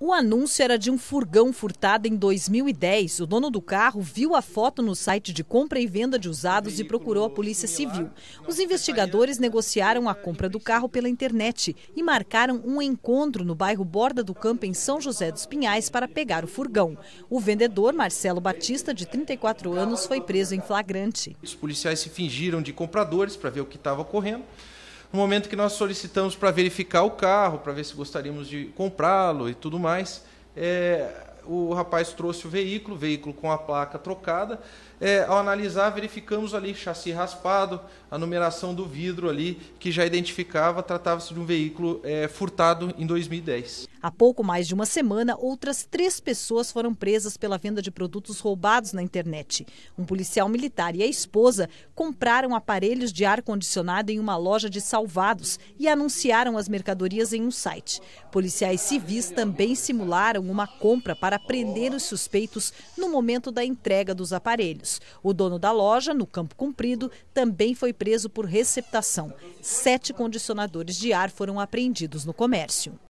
O anúncio era de um furgão furtado em 2010. O dono do carro viu a foto no site de compra e venda de usados e procurou a Polícia Civil. Os investigadores negociaram a compra do carro pela internet e marcaram um encontro no bairro Borda do Campo, em São José dos Pinhais, para pegar o furgão. O vendedor, Marcelo Batista, de 34 anos, foi preso em flagrante. Os policiais se fingiram de compradores para ver o que estava ocorrendo no momento que nós solicitamos para verificar o carro, para ver se gostaríamos de comprá-lo e tudo mais, é, o rapaz trouxe o veículo, veículo com a placa trocada. É, ao analisar, verificamos ali chassi raspado, a numeração do vidro ali, que já identificava, tratava-se de um veículo é, furtado em 2010. Há pouco mais de uma semana, outras três pessoas foram presas pela venda de produtos roubados na internet. Um policial militar e a esposa compraram aparelhos de ar-condicionado em uma loja de Salvados e anunciaram as mercadorias em um site. Policiais civis também simularam uma compra para prender os suspeitos no momento da entrega dos aparelhos. O dono da loja, no Campo Cumprido, também foi preso por receptação. Sete condicionadores de ar foram apreendidos no comércio.